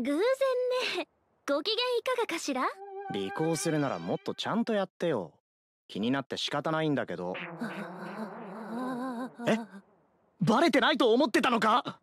偶然ねご機嫌いかがかしら尾行するならもっとちゃんとやってよ気になって仕方ないんだけど えバレてないと思ってたのか